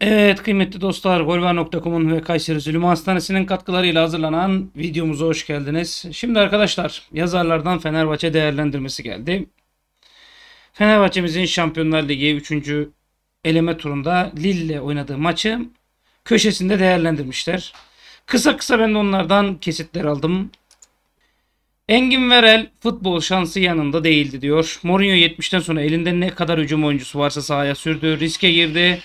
Evet kıymetli dostlar golvar.com'un ve Kayseri Zulüm Hastanesi'nin katkılarıyla hazırlanan videomuza hoş geldiniz. Şimdi arkadaşlar yazarlardan Fenerbahçe değerlendirmesi geldi. Fenerbahçe'mizin Şampiyonlar Ligi 3. eleme turunda Lille oynadığı maçı köşesinde değerlendirmişler. Kısa kısa ben de onlardan kesitler aldım. Engin Verel futbol şansı yanında değildi diyor. Mourinho 70'ten sonra elinde ne kadar hücum oyuncusu varsa sahaya sürdü. Riske girdi.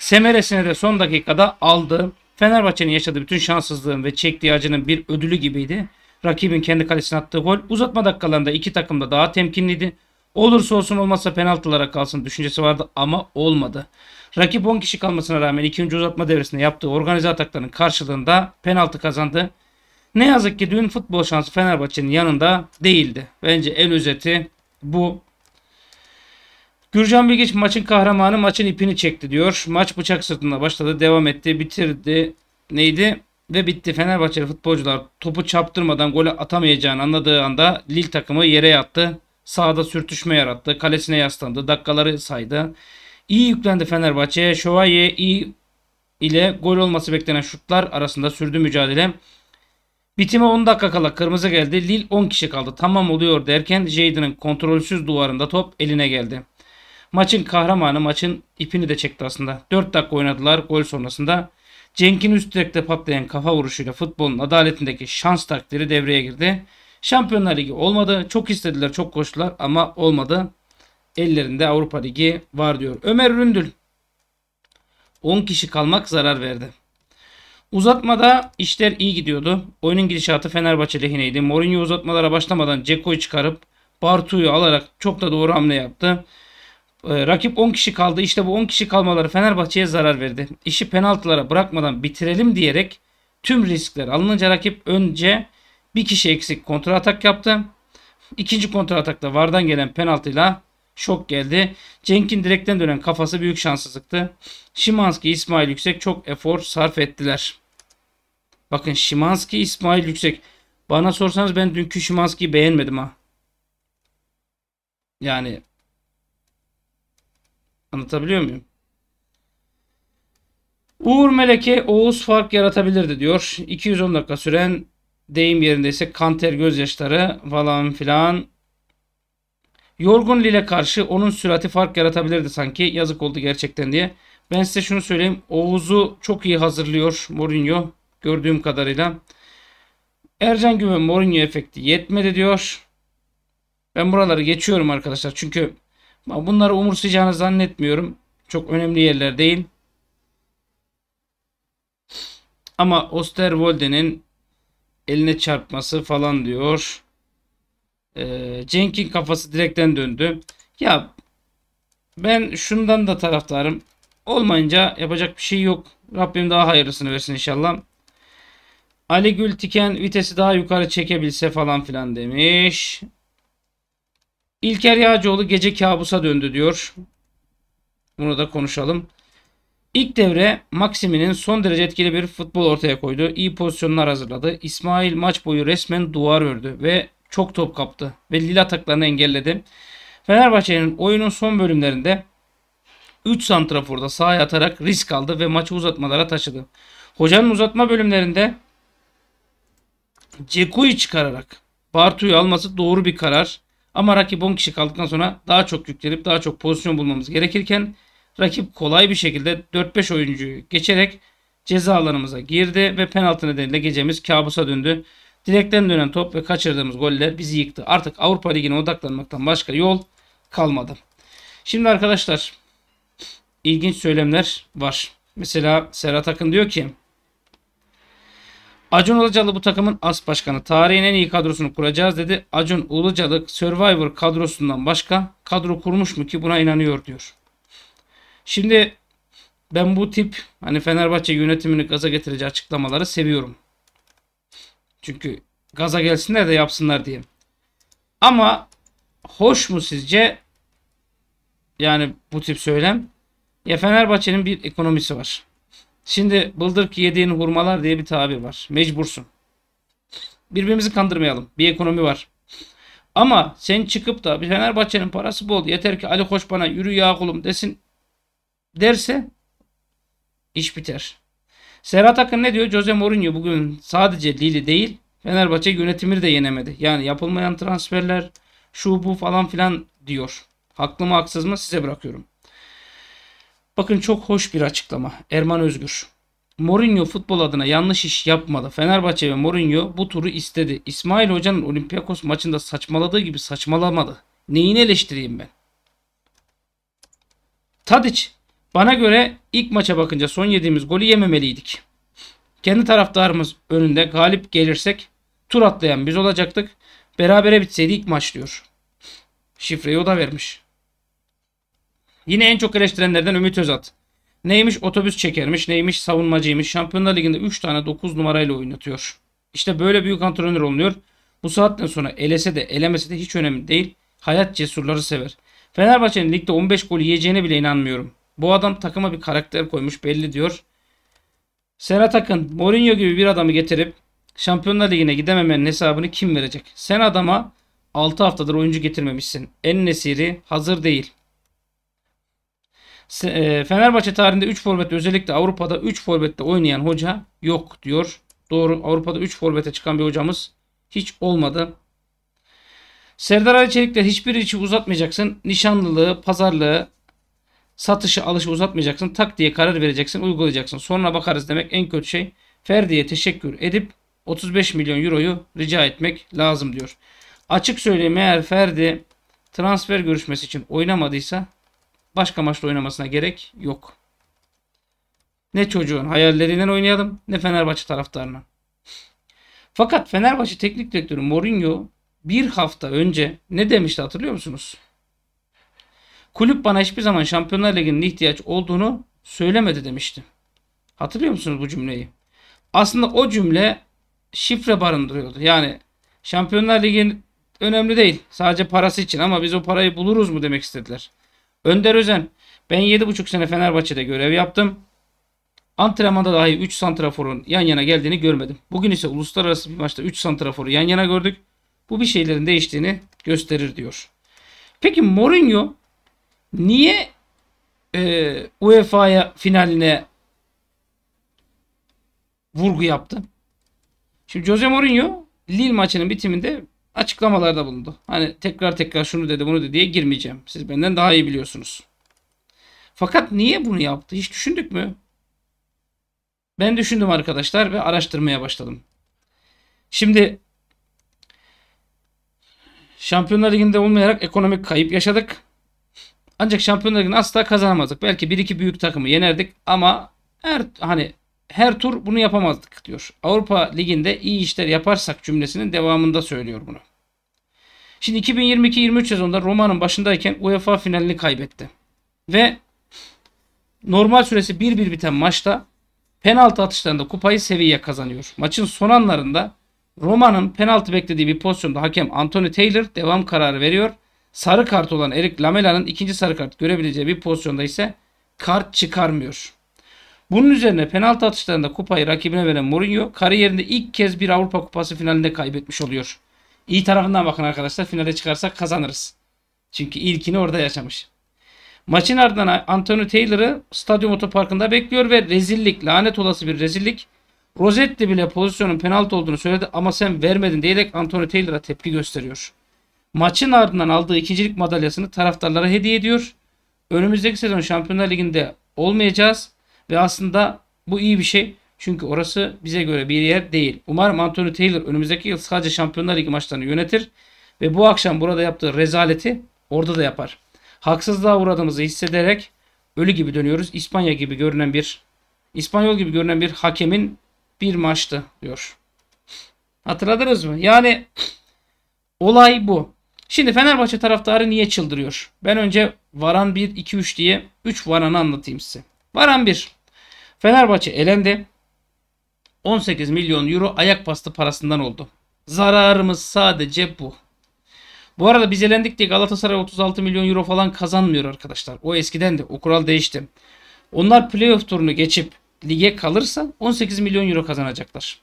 Semeresini de son dakikada aldı. Fenerbahçe'nin yaşadığı bütün şanssızlığın ve çektiği acının bir ödülü gibiydi. Rakibin kendi kalesine attığı gol uzatma dakikalarında iki takım da daha temkinliydi. Olursa olsun olmazsa penaltılara kalsın düşüncesi vardı ama olmadı. Rakip 10 kişi kalmasına rağmen ikinci uzatma devresinde yaptığı organize atakların karşılığında penaltı kazandı. Ne yazık ki dün futbol şansı Fenerbahçe'nin yanında değildi. Bence en özeti bu. Gürcan Bilgeç maçın kahramanı maçın ipini çekti diyor. Maç bıçak sırtında başladı. Devam etti. Bitirdi. Neydi? Ve bitti. Fenerbahçe futbolcular topu çaptırmadan golü atamayacağını anladığı anda Lil takımı yere yattı. Sağda sürtüşme yarattı. Kalesine yaslandı. Dakikaları saydı. İyi yüklendi Fenerbahçe. Şövalye iyi ile gol olması beklenen şutlar arasında sürdü mücadele. Bitime 10 dakika kala kırmızı geldi. Lil 10 kişi kaldı. Tamam oluyor derken Jaden'ın kontrolsüz duvarında top eline geldi. Maçın kahramanı maçın ipini de çekti aslında. 4 dakika oynadılar gol sonrasında. Cenk'in üst direkte patlayan kafa vuruşuyla futbolun adaletindeki şans takdiri devreye girdi. Şampiyonlar Ligi olmadı. Çok istediler, çok koştular ama olmadı. Ellerinde Avrupa Ligi var diyor. Ömer Ründül 10 kişi kalmak zarar verdi. Uzatmada işler iyi gidiyordu. Oyunun gidişatı Fenerbahçe lehineydi. Mourinho uzatmalara başlamadan Ceko'yu çıkarıp Bartu'yu alarak çok da doğru hamle yaptı. E, rakip 10 kişi kaldı. İşte bu 10 kişi kalmaları Fenerbahçe'ye zarar verdi. İşi penaltılara bırakmadan bitirelim diyerek tüm riskler alınınca rakip önce bir kişi eksik kontra atak yaptı. İkinci kontra atakta Vardan gelen penaltıyla şok geldi. Cenk'in direkten dönen kafası büyük şanssızlıktı. Şimanski, İsmail Yüksek çok efor sarf ettiler. Bakın Şimanski, İsmail Yüksek. Bana sorsanız ben dünkü Şimanski'yi beğenmedim ha. Yani Anlatabiliyor muyum? Uğur Meleke Oğuz fark yaratabilirdi diyor. 210 dakika süren deyim yerindeyse kanter gözyaşları falan filan. Yorgun Lille karşı onun sürati fark yaratabilirdi sanki. Yazık oldu gerçekten diye. Ben size şunu söyleyeyim. Oğuz'u çok iyi hazırlıyor Mourinho. Gördüğüm kadarıyla. Ercan Güven Mourinho efekti yetmedi diyor. Ben buraları geçiyorum arkadaşlar. Çünkü ama bunları umursayacağını zannetmiyorum. Çok önemli yerler değil. Ama Osterwolde'nin eline çarpması falan diyor. Ee, Cenk'in kafası direkten döndü. Ya ben şundan da taraftarım. Olmayınca yapacak bir şey yok. Rabbim daha hayırlısını versin inşallah. Ali Gültiken vitesi daha yukarı çekebilse falan filan demiş. İlker Yağcıoğlu gece kabusa döndü diyor. Bunu da konuşalım. İlk devre Maksimi'nin son derece etkili bir futbol ortaya koydu. İyi pozisyonlar hazırladı. İsmail maç boyu resmen duvar ördü ve çok top kaptı ve lila taklarını engelledi. Fenerbahçe'nin oyunun son bölümlerinde 3 santraforda sahaya atarak risk aldı ve maçı uzatmalara taşıdı. Hocanın uzatma bölümlerinde Ceku'yu çıkararak Bartu'yu alması doğru bir karar. Ama rakip 10 kişi kaldıktan sonra daha çok yüklenip daha çok pozisyon bulmamız gerekirken rakip kolay bir şekilde 4-5 oyuncuyu geçerek ceza alanımıza girdi ve penaltı nedeniyle gecemiz kabusa döndü. Direkten dönen top ve kaçırdığımız goller bizi yıktı. Artık Avrupa Ligi'ne odaklanmaktan başka yol kalmadı. Şimdi arkadaşlar ilginç söylemler var. Mesela Serhat Akın diyor ki Acun Ilıcalı bu takımın as başkanı. Tarihin en iyi kadrosunu kuracağız dedi. Acun Ilıcalı Survivor kadrosundan başka kadro kurmuş mu ki buna inanıyor diyor. Şimdi ben bu tip hani Fenerbahçe yönetimini gaza getirici açıklamaları seviyorum. Çünkü gaza gelsinler de yapsınlar diye. Ama hoş mu sizce? Yani bu tip söylem. Ya Fenerbahçe'nin bir ekonomisi var. Şimdi bıldır ki yediğin hurmalar diye bir tabir var. Mecbursun. Birbirimizi kandırmayalım. Bir ekonomi var. Ama sen çıkıp da Fenerbahçe'nin parası bol. Yeter ki Ali Koç bana yürü ya kulum desin derse iş biter. Serhat Akın ne diyor? Jose Mourinho bugün sadece Lili değil Fenerbahçe yönetimini de yenemedi. Yani yapılmayan transferler şu bu falan filan diyor. Haklı mı haksız mı size bırakıyorum. Bakın çok hoş bir açıklama. Erman Özgür. Mourinho futbol adına yanlış iş yapmadı. Fenerbahçe ve Mourinho bu turu istedi. İsmail Hoca'nın Olympiakos maçında saçmaladığı gibi saçmalamadı. Neyini eleştireyim ben? Tadiç. Bana göre ilk maça bakınca son yediğimiz golü yememeliydik. Kendi taraftarımız önünde galip gelirsek tur atlayan biz olacaktık. Berabere bitseydi ilk maç diyor. Şifreyi o da vermiş. Yine en çok eleştirenlerden Ümit Özat. Neymiş otobüs çekermiş, neymiş savunmacıymış. Şampiyonlar Ligi'nde 3 tane 9 numarayla oynatıyor. İşte böyle büyük antrenör olunuyor. Bu saatten sonra elese de elemese de hiç önemli değil. Hayat cesurları sever. Fenerbahçe'nin ligde 15 gol yiyeceğine bile inanmıyorum. Bu adam takıma bir karakter koymuş belli diyor. Serhat Akın Mourinho gibi bir adamı getirip Şampiyonlar Ligi'ne gidememenin hesabını kim verecek? Sen adama 6 haftadır oyuncu getirmemişsin. En nesiri hazır değil. E, Fenerbahçe tarihinde 3 forvetle özellikle Avrupa'da 3 forvetle oynayan hoca yok diyor. Doğru Avrupa'da 3 forvete çıkan bir hocamız hiç olmadı. Serdar Ali Çelik'le hiçbir işi uzatmayacaksın. Nişanlılığı, pazarlığı, satışı, alışı uzatmayacaksın. Tak diye karar vereceksin, uygulayacaksın. Sonra bakarız demek en kötü şey. Ferdi'ye teşekkür edip 35 milyon euroyu rica etmek lazım diyor. Açık söyleyeyim eğer Ferdi transfer görüşmesi için oynamadıysa Başka maçta oynamasına gerek yok. Ne çocuğun hayallerinden oynayalım ne Fenerbahçe taraftarına. Fakat Fenerbahçe teknik direktörü Mourinho bir hafta önce ne demişti hatırlıyor musunuz? Kulüp bana hiçbir zaman Şampiyonlar Ligi'nin ihtiyaç olduğunu söylemedi demişti. Hatırlıyor musunuz bu cümleyi? Aslında o cümle şifre barındırıyordu. Yani Şampiyonlar Ligi'nin önemli değil. Sadece parası için ama biz o parayı buluruz mu demek istediler. Önder Özen. Ben 7,5 sene Fenerbahçe'de görev yaptım. Antrenmanda dahi 3 santraforun yan yana geldiğini görmedim. Bugün ise uluslararası bir maçta 3 santraforu yan yana gördük. Bu bir şeylerin değiştiğini gösterir diyor. Peki Mourinho niye e, UEFA'ya finaline vurgu yaptı? Şimdi Jose Mourinho Lille maçının bitiminde açıklamalarda bulundu. Hani tekrar tekrar şunu dedi bunu dedi diye girmeyeceğim. Siz benden daha iyi biliyorsunuz. Fakat niye bunu yaptı? Hiç düşündük mü? Ben düşündüm arkadaşlar ve araştırmaya başladım. Şimdi Şampiyonlar Ligi'nde olmayarak ekonomik kayıp yaşadık. Ancak Şampiyonlar Ligi'ni asla kazanamadık. Belki bir iki büyük takımı yenerdik ama her hani her tur bunu yapamazdık diyor. Avrupa Ligi'nde iyi işler yaparsak cümlesinin devamında söylüyor bunu. Şimdi 2022-23 sezonda Roma'nın başındayken UEFA finalini kaybetti. Ve normal süresi 1-1 biten maçta penaltı atışlarında kupayı seviye kazanıyor. Maçın son anlarında Roma'nın penaltı beklediği bir pozisyonda hakem Anthony Taylor devam kararı veriyor. Sarı kart olan Erik Lamela'nın ikinci sarı kart görebileceği bir pozisyonda ise kart çıkarmıyor. Bunun üzerine penaltı atışlarında kupayı rakibine veren Mourinho kariyerinde ilk kez bir Avrupa Kupası finalinde kaybetmiş oluyor. İyi tarafından bakın arkadaşlar finale çıkarsak kazanırız. Çünkü ilkini orada yaşamış. Maçın ardından Anthony Taylor'ı stadyum otoparkında bekliyor ve rezillik, lanet olası bir rezillik. Rosetti bile pozisyonun penaltı olduğunu söyledi ama sen vermedin diyerek Anthony Taylor'a tepki gösteriyor. Maçın ardından aldığı ikincilik madalyasını taraftarlara hediye ediyor. Önümüzdeki sezon Şampiyonlar Ligi'nde olmayacağız. Ve aslında bu iyi bir şey. Çünkü orası bize göre bir yer değil. Umarım Anthony Taylor önümüzdeki yıl sadece Şampiyonlar Ligi maçlarını yönetir ve bu akşam burada yaptığı rezaleti orada da yapar. Haksızlığa uğradığımızı hissederek ölü gibi dönüyoruz. İspanya gibi görünen bir İspanyol gibi görünen bir hakemin bir maçtı diyor. Hatırladınız mı? Yani olay bu. Şimdi Fenerbahçe taraftarı niye çıldırıyor? Ben önce Varan 1 2 3 diye 3 Varan'ı anlatayım size. Varan 1 Fenerbahçe elendi. 18 milyon euro ayak bastı parasından oldu. Zararımız sadece bu. Bu arada biz elendik diye Galatasaray 36 milyon euro falan kazanmıyor arkadaşlar. O eskiden de o kural değişti. Onlar playoff turunu geçip lige kalırsa 18 milyon euro kazanacaklar.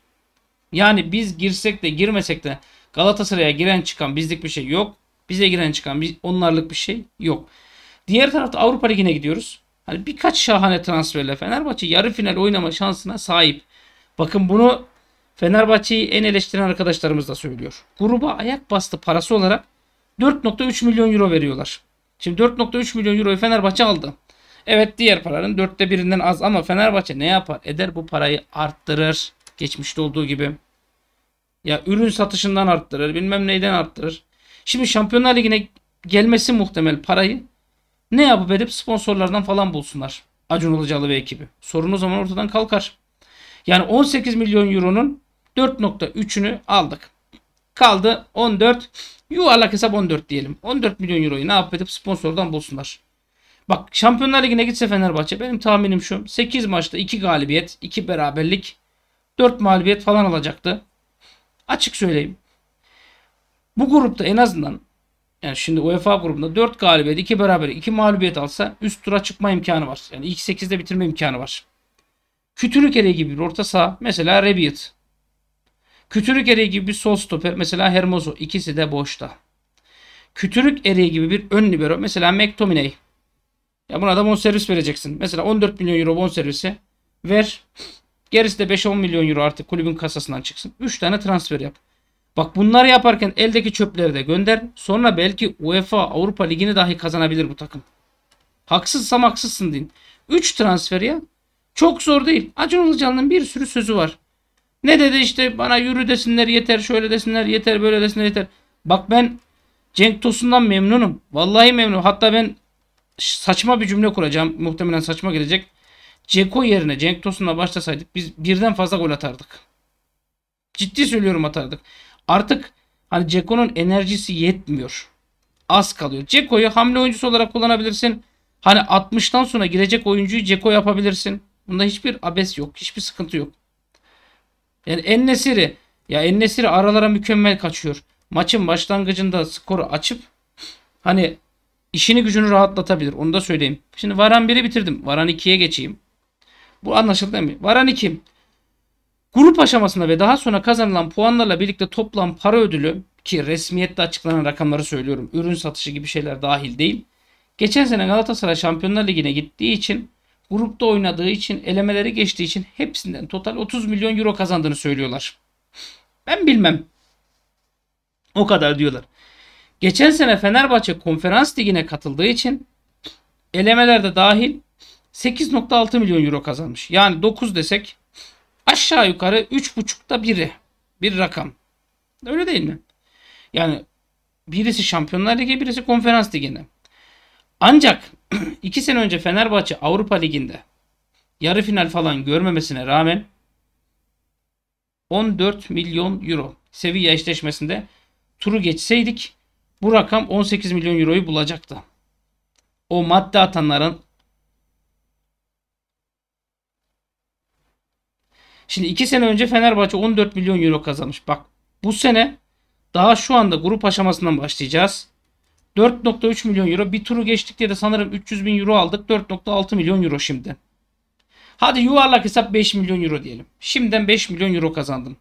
Yani biz girsek de girmesek de Galatasaray'a giren çıkan bizlik bir şey yok. Bize giren çıkan onlarlık bir şey yok. Diğer tarafta Avrupa Ligi'ne gidiyoruz. Hani birkaç şahane transferle Fenerbahçe yarı final oynama şansına sahip. Bakın bunu Fenerbahçe'yi en eleştiren arkadaşlarımız da söylüyor. Gruba ayak bastı parası olarak 4.3 milyon euro veriyorlar. Şimdi 4.3 milyon euroyu Fenerbahçe aldı. Evet diğer paranın dörtte birinden az ama Fenerbahçe ne yapar? Eder bu parayı arttırır. Geçmişte olduğu gibi. Ya ürün satışından arttırır. Bilmem neyden arttırır. Şimdi Şampiyonlar Ligi'ne gelmesi muhtemel parayı ne yapıp edip sponsorlardan falan bulsunlar. Acun Ilıcalı ve ekibi. Sorun o zaman ortadan kalkar. Yani 18 milyon euronun 4.3'ünü aldık. Kaldı 14. Yuvarlak hesap 14 diyelim. 14 milyon euroyu ne yapıp edip sponsordan bulsunlar. Bak Şampiyonlar Ligi'ne gitse Fenerbahçe benim tahminim şu. 8 maçta 2 galibiyet, 2 beraberlik, 4 mağlubiyet falan alacaktı. Açık söyleyeyim. Bu grupta en azından yani şimdi UEFA grubunda 4 galibiyet, 2 beraber, 2 mağlubiyet alsa üst tura çıkma imkanı var. Yani ilk 8'de bitirme imkanı var. Kütürük ereği gibi bir orta saha mesela Rebiot. Kütürük ereği gibi bir sol stoper mesela Hermoso. İkisi de boşta. Kütürük ereği gibi bir ön libero mesela McTominay. Ya buna da bonservis vereceksin. Mesela 14 milyon euro bonservisi ver. Gerisi de 5-10 milyon euro artık kulübün kasasından çıksın. 3 tane transfer yap. Bak bunları yaparken eldeki çöpleri de gönder. Sonra belki UEFA Avrupa Ligi'ni dahi kazanabilir bu takım. Haksızsam haksızsın din. 3 transfer ya. Çok zor değil. Acun Ilıcalı'nın bir sürü sözü var. Ne dedi işte bana yürü desinler yeter şöyle desinler yeter böyle desinler yeter. Bak ben Cenk Tosun'dan memnunum. Vallahi memnunum. Hatta ben saçma bir cümle kuracağım. Muhtemelen saçma gelecek. Ceko yerine Cenk Tosun'la başlasaydık biz birden fazla gol atardık. Ciddi söylüyorum atardık. Artık hani Ceko'nun enerjisi yetmiyor. Az kalıyor. Ceko'yu hamle oyuncusu olarak kullanabilirsin. Hani 60'tan sonra girecek oyuncuyu Ceko yapabilirsin. Bunda hiçbir abes yok. Hiçbir sıkıntı yok. Yani Ennesiri ya Ennesiri aralara mükemmel kaçıyor. Maçın başlangıcında skoru açıp hani işini gücünü rahatlatabilir. Onu da söyleyeyim. Şimdi Varan 1'i bitirdim. Varan 2'ye geçeyim. Bu anlaşıldı değil mi? Varan 2. Grup aşamasında ve daha sonra kazanılan puanlarla birlikte toplam para ödülü ki resmiyette açıklanan rakamları söylüyorum. Ürün satışı gibi şeyler dahil değil. Geçen sene Galatasaray Şampiyonlar Ligi'ne gittiği için grupta oynadığı için elemeleri geçtiği için hepsinden total 30 milyon euro kazandığını söylüyorlar. Ben bilmem. O kadar diyorlar. Geçen sene Fenerbahçe Konferans Ligi'ne katıldığı için elemelerde dahil 8.6 milyon euro kazanmış. Yani 9 desek aşağı yukarı 3.5'ta biri bir rakam. Öyle değil mi? Yani birisi Şampiyonlar Ligi birisi Konferans Ligi'nde. Ancak 2 sene önce Fenerbahçe Avrupa Ligi'nde yarı final falan görmemesine rağmen 14 milyon euro seviye eşleşmesinde turu geçseydik bu rakam 18 milyon euroyu bulacaktı. O madde atanların Şimdi 2 sene önce Fenerbahçe 14 milyon euro kazanmış. Bak bu sene daha şu anda grup aşamasından başlayacağız. 4.3 milyon euro. Bir turu geçtik diye de sanırım 300 bin euro aldık. 4.6 milyon euro şimdi. Hadi yuvarlak hesap 5 milyon euro diyelim. Şimdiden 5 milyon euro kazandın.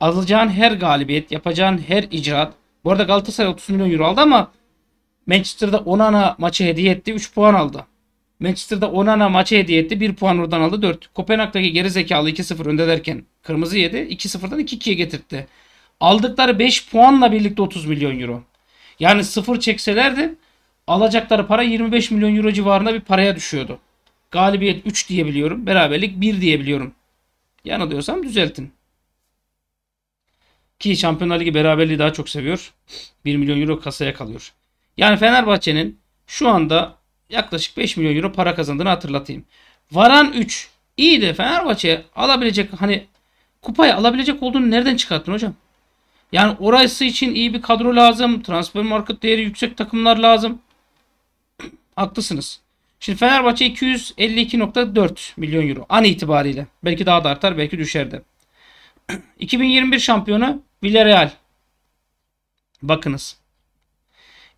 Alacağın her galibiyet, yapacağın her icraat. Bu arada Galatasaray 30 milyon euro aldı ama Manchester'da 10 ana maçı hediye etti. 3 puan aldı. Manchester'da Onana maçı hediye etti. 1 puan oradan aldı 4. Kopenhag'daki gerizekalı zekalı 2-0 derken kırmızı yedi. 2-0'dan 2-2'ye getirtti. Aldıkları 5 puanla birlikte 30 milyon euro. Yani 0 çekselerdi alacakları para 25 milyon euro civarında bir paraya düşüyordu. Galibiyet 3 diyebiliyorum. Beraberlik 1 diyebiliyorum. Yanılıyorsam düzeltin. Ki Şampiyonlar Ligi beraberliği daha çok seviyor. 1 milyon euro kasaya kalıyor. Yani Fenerbahçe'nin şu anda yaklaşık 5 milyon euro para kazandığını hatırlatayım. Varan 3. İyi de Fenerbahçe alabilecek hani kupayı alabilecek olduğunu nereden çıkarttın hocam? Yani orası için iyi bir kadro lazım. Transfer market değeri yüksek takımlar lazım. Haklısınız. Şimdi Fenerbahçe 252.4 milyon euro an itibariyle. Belki daha da artar belki düşer de. 2021 şampiyonu Villarreal. Bakınız.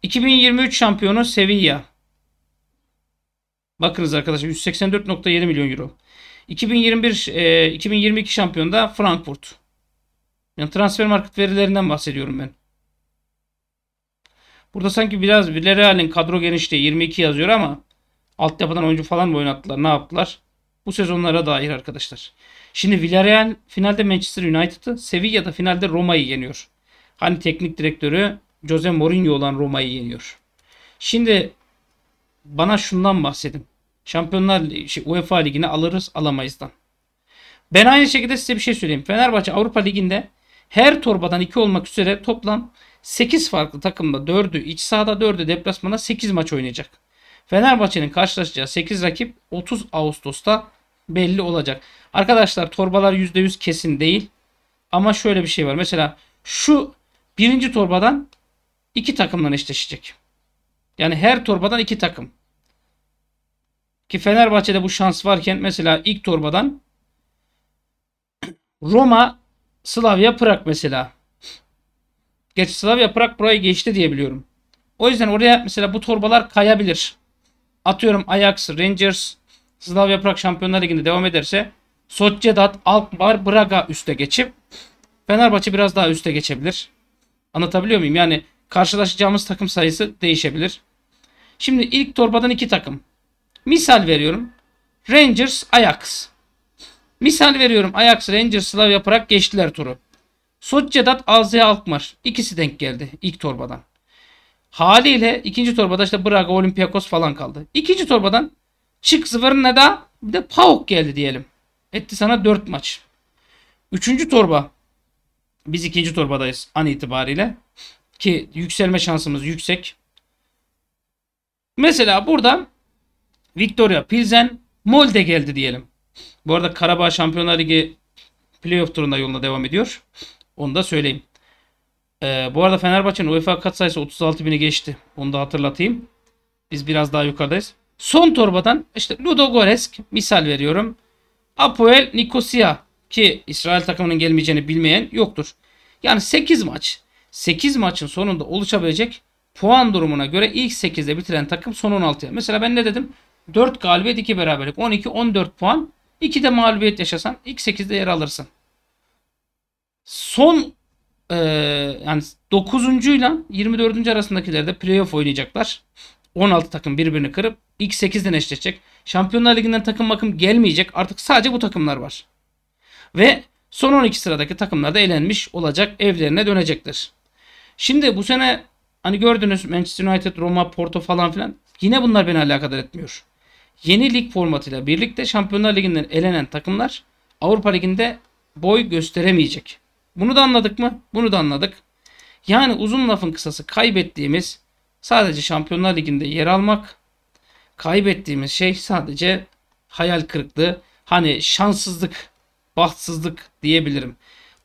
2023 şampiyonu Sevilla. Bakınız arkadaşlar 184.7 milyon euro. 2021 e, 2022 şampiyonda Frankfurt. Yani transfer market verilerinden bahsediyorum ben. Burada sanki biraz Villarreal'in kadro genişliği 22 yazıyor ama altyapıdan oyuncu falan mı oynattılar ne yaptılar? Bu sezonlara dair arkadaşlar. Şimdi Villarreal finalde Manchester United'ı, Sevilla'da finalde Roma'yı yeniyor. Hani teknik direktörü Jose Mourinho olan Roma'yı yeniyor. Şimdi bana şundan bahsedin. Şampiyonlar şey, UEFA ligini alırız alamayızdan. Ben aynı şekilde size bir şey söyleyeyim. Fenerbahçe Avrupa Ligi'nde her torbadan 2 olmak üzere toplam 8 farklı takımda 4'ü iç sahada 4'ü deplasmana 8 maç oynayacak. Fenerbahçe'nin karşılaşacağı 8 rakip 30 Ağustos'ta belli olacak. Arkadaşlar torbalar %100 kesin değil. Ama şöyle bir şey var. Mesela şu birinci torbadan iki takımdan eşleşecek. Yani her torbadan iki takım. Ki Fenerbahçe'de bu şans varken mesela ilk torbadan Roma, Slavia, Prag mesela. Geç Slavia, Prag burayı geçti diyebiliyorum. O yüzden oraya mesela bu torbalar kayabilir. Atıyorum Ajax, Rangers, Slavia Prag Şampiyonlar Ligi'nde devam ederse Sociedad, Alkmaar, Braga üste geçip Fenerbahçe biraz daha üste geçebilir. Anlatabiliyor muyum? Yani karşılaşacağımız takım sayısı değişebilir. Şimdi ilk torbadan iki takım. Misal veriyorum. Rangers Ajax. Misal veriyorum Ajax Rangers Slav yaparak geçtiler turu. Sociedad AZ Alkmaar. İkisi denk geldi ilk torbadan. Haliyle ikinci torbada işte Braga, Olympiakos falan kaldı. İkinci torbadan Çık da bir de Pauk geldi diyelim. Etti sana 4 maç. Üçüncü torba. Biz ikinci torbadayız an itibariyle. Ki yükselme şansımız yüksek. Mesela burada Victoria Pilsen Molde geldi diyelim. Bu arada Karabağ Şampiyonlar Ligi playoff turunda yoluna devam ediyor. Onu da söyleyeyim. Ee, bu arada Fenerbahçe'nin UEFA kat sayısı 36.000'i geçti. Onu da hatırlatayım. Biz biraz daha yukarıdayız. Son torbadan işte Ludogorets misal veriyorum. Apoel Nikosia ki İsrail takımının gelmeyeceğini bilmeyen yoktur. Yani 8 maç. 8 maçın sonunda oluşabilecek puan durumuna göre ilk 8'de bitiren takım son 16'ya. Mesela ben ne dedim? 4 galibiyet 2 beraberlik. 12 14 puan. 2 de mağlubiyet yaşasan x 8'de yer alırsın. Son e, yani 9. ile 24. arasındakilerde playoff oynayacaklar. 16 takım birbirini kırıp x 8'den eşleşecek. Şampiyonlar Ligi'nden takım bakım gelmeyecek. Artık sadece bu takımlar var. Ve son 12 sıradaki takımlar da elenmiş olacak. Evlerine dönecektir. Şimdi bu sene hani gördünüz Manchester United, Roma, Porto falan filan. Yine bunlar beni alakadar etmiyor. Yeni lig formatıyla birlikte Şampiyonlar Ligi'nden elenen takımlar Avrupa Ligi'nde boy gösteremeyecek. Bunu da anladık mı? Bunu da anladık. Yani uzun lafın kısası kaybettiğimiz sadece Şampiyonlar Ligi'nde yer almak. Kaybettiğimiz şey sadece hayal kırıklığı. Hani şanssızlık, bahtsızlık diyebilirim.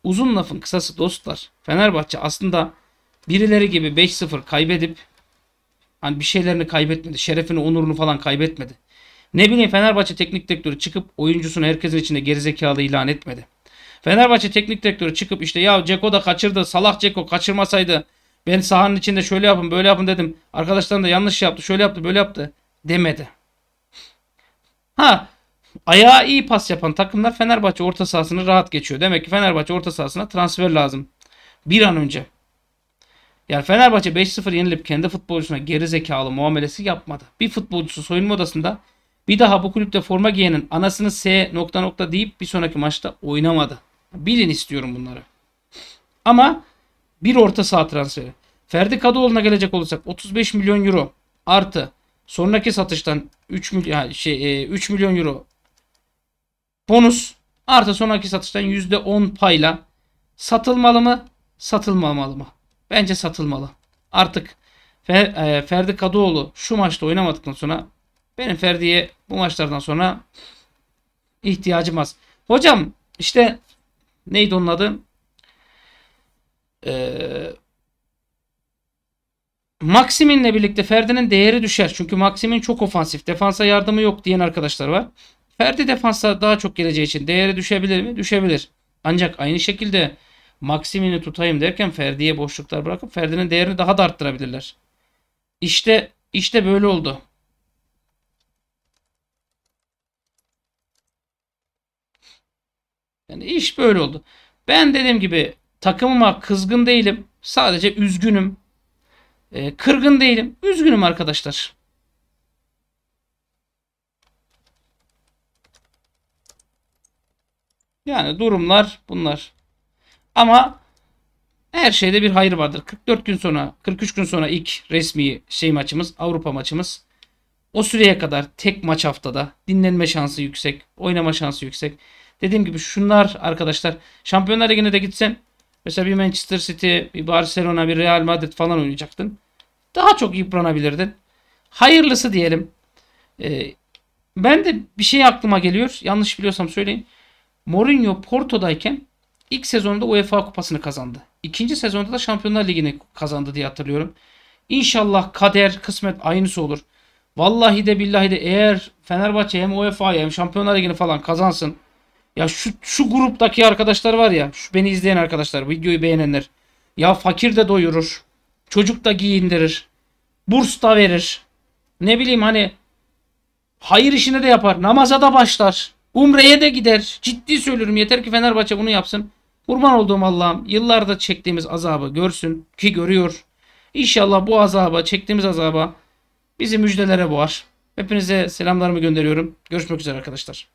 Uzun lafın kısası dostlar. Fenerbahçe aslında birileri gibi 5-0 kaybedip hani bir şeylerini kaybetmedi. Şerefini, onurunu falan kaybetmedi. Ne bileyim Fenerbahçe teknik direktörü çıkıp oyuncusunu herkesin içinde gerizekalı ilan etmedi. Fenerbahçe teknik direktörü çıkıp işte ya Ceko da kaçırdı. Salak Ceko kaçırmasaydı ben sahanın içinde şöyle yapın böyle yapın dedim. Arkadaşlarım da yanlış yaptı şöyle yaptı böyle yaptı demedi. Ha ayağı iyi pas yapan takımlar Fenerbahçe orta sahasını rahat geçiyor. Demek ki Fenerbahçe orta sahasına transfer lazım. Bir an önce. Yani Fenerbahçe 5-0 yenilip kendi futbolcusuna geri zekalı muamelesi yapmadı. Bir futbolcusu soyunma odasında bir daha bu kulüpte forma giyenin anasını S nokta nokta deyip bir sonraki maçta oynamadı. Bilin istiyorum bunları. Ama bir orta saha transferi. Ferdi Kadıoğlu'na gelecek olursak 35 milyon euro artı sonraki satıştan 3 milyon şey 3 e, milyon euro bonus artı sonraki satıştan %10 payla satılmalı mı? Satılmamalı mı? Bence satılmalı. Artık e, Ferdi Kadıoğlu şu maçta oynamadıktan sonra benim Ferdi'ye bu maçlardan sonra ihtiyacım az. Hocam işte neydi onun adı? Ee, Maximin'le birlikte Ferdi'nin değeri düşer. Çünkü Maximin çok ofansif. Defansa yardımı yok diyen arkadaşlar var. Ferdi defansa daha çok geleceği için değeri düşebilir mi? Düşebilir. Ancak aynı şekilde Maximin'i tutayım derken Ferdi'ye boşluklar bırakıp Ferdi'nin değerini daha da arttırabilirler. İşte işte böyle oldu. Yani iş böyle oldu. Ben dediğim gibi takımıma kızgın değilim. Sadece üzgünüm. E, kırgın değilim. Üzgünüm arkadaşlar. Yani durumlar bunlar. Ama her şeyde bir hayır vardır. 44 gün sonra, 43 gün sonra ilk resmi şey maçımız, Avrupa maçımız. O süreye kadar tek maç haftada dinlenme şansı yüksek, oynama şansı yüksek. Dediğim gibi şunlar arkadaşlar. Şampiyonlar Ligi'ne de gitsen mesela bir Manchester City, bir Barcelona, bir Real Madrid falan oynayacaktın. Daha çok yıpranabilirdin. Hayırlısı diyelim. Ee, ben de bir şey aklıma geliyor. Yanlış biliyorsam söyleyin. Mourinho Porto'dayken ilk sezonda UEFA Kupası'nı kazandı. İkinci sezonda da Şampiyonlar Ligi'ni kazandı diye hatırlıyorum. İnşallah kader, kısmet aynısı olur. Vallahi de billahi de eğer Fenerbahçe hem UEFA'yı hem Şampiyonlar Ligi'ni falan kazansın. Ya şu, şu gruptaki arkadaşlar var ya. Şu beni izleyen arkadaşlar. Videoyu beğenenler. Ya fakir de doyurur. Çocuk da giyindirir. Burs da verir. Ne bileyim hani hayır işine de yapar. Namaza da başlar. Umre'ye de gider. Ciddi söylüyorum. Yeter ki Fenerbahçe bunu yapsın. Kurban olduğum Allah'ım yıllarda çektiğimiz azabı görsün ki görüyor. İnşallah bu azaba, çektiğimiz azaba bizi müjdelere boğar. Hepinize selamlarımı gönderiyorum. Görüşmek üzere arkadaşlar.